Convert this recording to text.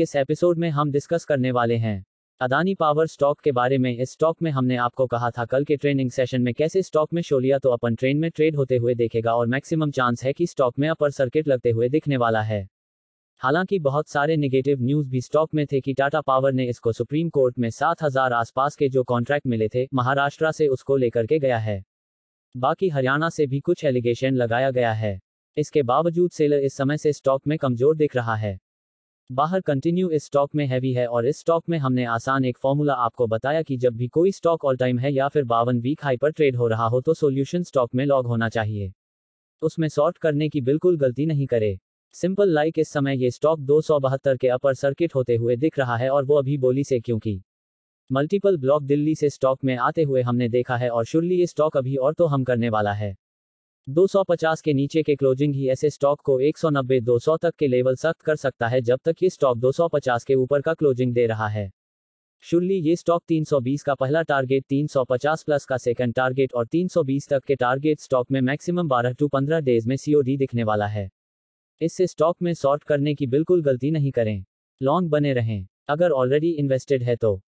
के इस एपिसोड में हम डिस्कस करने वाले हैं अदानी पावर स्टॉक के बारे में इस स्टॉक में हमने आपको कहा था कल के ट्रेनिंग सेशन में कैसे स्टॉक में शोलिया तो अपन ट्रेन में ट्रेड होते हुए देखेगा और मैक्सिमम चांस है कि स्टॉक में अपर सर्किट लगते हुए दिखने वाला है हालांकि बहुत सारे निगेटिव न्यूज भी स्टॉक में थे कि टाटा पावर ने इसको सुप्रीम कोर्ट में सात हजार आसपास के जो कॉन्ट्रैक्ट मिले थे महाराष्ट्र से उसको लेकर के गया है बाकी हरियाणा से भी कुछ एलिगेशन लगाया गया है इसके बावजूद सेलर इस समय से स्टॉक में कमजोर दिख रहा है बाहर कंटिन्यू इस स्टॉक में हैवी है और इस स्टॉक में हमने आसान एक फॉर्मूला आपको बताया कि जब भी कोई स्टॉक ऑल टाइम है या फिर बावन वीक हाई पर ट्रेड हो रहा हो तो सोल्यूशन स्टॉक में लॉग होना चाहिए उसमें सॉर्ट करने की बिल्कुल गलती नहीं करे सिंपल लाइक इस समय ये स्टॉक दो के अपर सर्किट होते हुए दिख रहा है और वो अभी बोली से क्योंकि मल्टीपल ब्लॉक दिल्ली से स्टॉक में आते हुए हमने देखा है और शुरली ये स्टॉक अभी और तो हम करने वाला है 250 के नीचे के क्लोजिंग ही ऐसे स्टॉक को 190-200 तक के लेवल सख्त कर सकता है जब तक ये स्टॉक 250 के ऊपर का क्लोजिंग दे रहा है शुरली ये स्टॉक 320 का पहला टारगेट 350 प्लस का सेकंड टारगेट और 320 तक के टारगेट स्टॉक में मैक्सिमम 12 टू 15 डेज में सीओडी दिखने वाला है इससे स्टॉक में शॉर्ट करने की बिल्कुल गलती नहीं करें लॉन्ग बने रहें अगर ऑलरेडी इन्वेस्टेड है तो